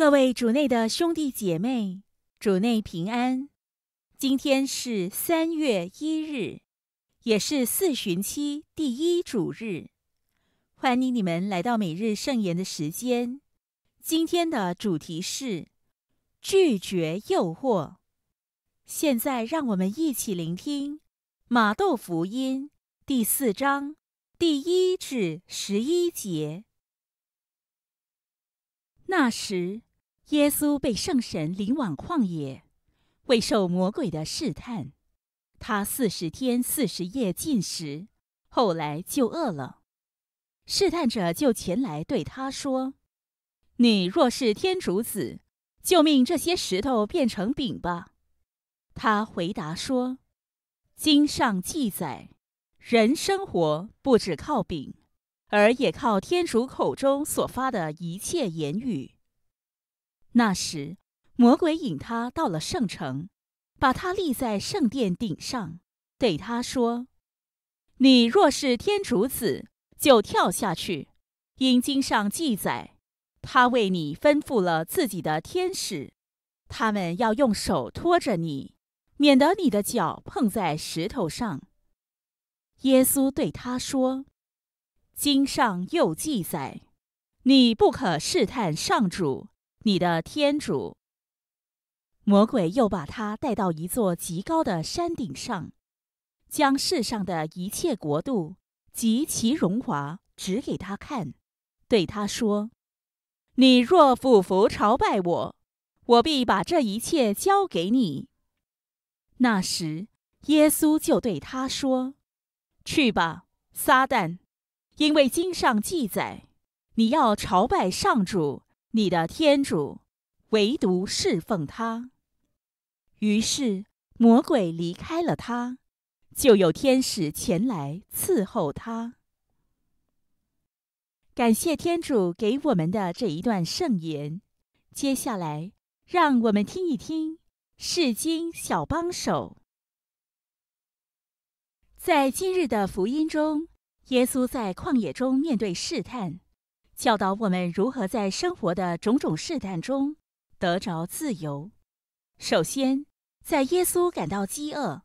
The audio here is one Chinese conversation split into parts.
各位主内的兄弟姐妹，主内平安。今天是三月一日，也是四旬期第一主日。欢迎你们来到每日圣言的时间。今天的主题是拒绝诱惑。现在让我们一起聆听马窦福音第四章第一至十一节。那时。耶稣被圣神领往旷野，为受魔鬼的试探。他四十天四十夜进食，后来就饿了。试探者就前来对他说：“你若是天主子，就命这些石头变成饼吧。”他回答说：“经上记载，人生活不止靠饼，而也靠天主口中所发的一切言语。”那时，魔鬼引他到了圣城，把他立在圣殿顶上，对他说：“你若是天主子，就跳下去。因经上记载，他为你吩咐了自己的天使，他们要用手托着你，免得你的脚碰在石头上。”耶稣对他说：“经上又记载，你不可试探上主。”你的天主，魔鬼又把他带到一座极高的山顶上，将世上的一切国度及其荣华指给他看，对他说：“你若俯伏朝拜我，我必把这一切交给你。”那时，耶稣就对他说：“去吧，撒旦，因为经上记载，你要朝拜上主。”你的天主，唯独侍奉他。于是魔鬼离开了他，就有天使前来伺候他。感谢天主给我们的这一段圣言。接下来，让我们听一听《释经小帮手》。在今日的福音中，耶稣在旷野中面对试探。教导我们如何在生活的种种试探中得着自由。首先，在耶稣感到饥饿，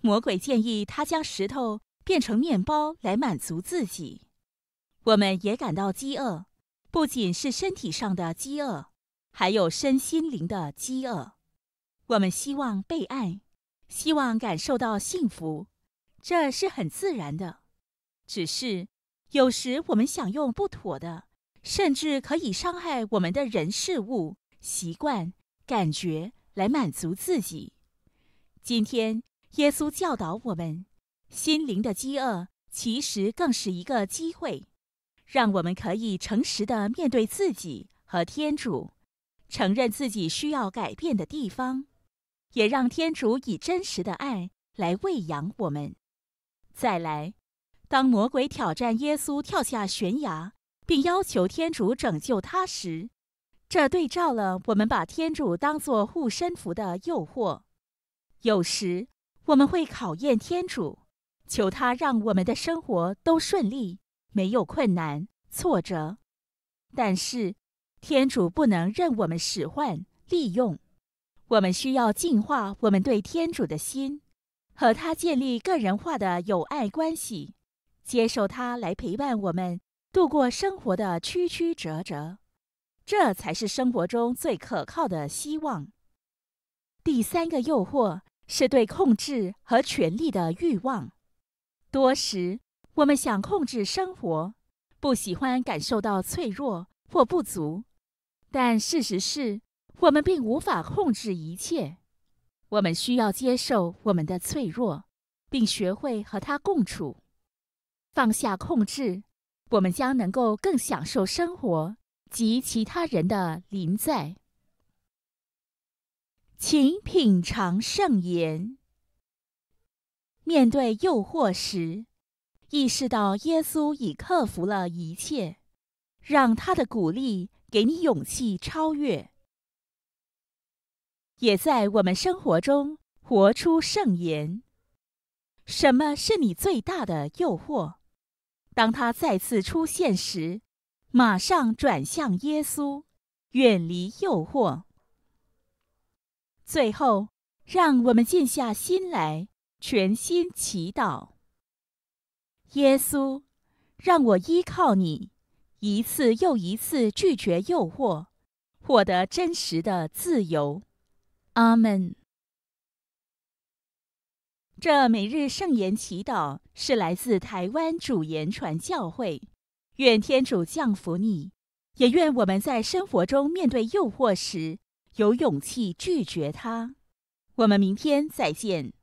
魔鬼建议他将石头变成面包来满足自己。我们也感到饥饿，不仅是身体上的饥饿，还有身心灵的饥饿。我们希望被爱，希望感受到幸福，这是很自然的。只是有时我们想用不妥的。甚至可以伤害我们的人事物习惯、感觉，来满足自己。今天，耶稣教导我们，心灵的饥饿其实更是一个机会，让我们可以诚实的面对自己和天主，承认自己需要改变的地方，也让天主以真实的爱来喂养我们。再来，当魔鬼挑战耶稣跳下悬崖。并要求天主拯救他时，这对照了我们把天主当作护身符的诱惑。有时我们会考验天主，求他让我们的生活都顺利，没有困难挫折。但是天主不能任我们使唤利用。我们需要净化我们对天主的心，和他建立个人化的友爱关系，接受他来陪伴我们。度过生活的曲曲折折，这才是生活中最可靠的希望。第三个诱惑是对控制和权力的欲望。多时，我们想控制生活，不喜欢感受到脆弱或不足。但事实是，我们并无法控制一切。我们需要接受我们的脆弱，并学会和它共处，放下控制。我们将能够更享受生活及其他人的临在。请品尝圣言。面对诱惑时，意识到耶稣已克服了一切，让他的鼓励给你勇气超越。也在我们生活中活出圣言。什么是你最大的诱惑？当他再次出现时，马上转向耶稣，远离诱惑。最后，让我们静下心来，全心祈祷。耶稣，让我依靠你，一次又一次拒绝诱惑，获得真实的自由。阿门。这每日圣言祈祷是来自台湾主言传教会，愿天主降福你，也愿我们在生活中面对诱惑时有勇气拒绝他。我们明天再见。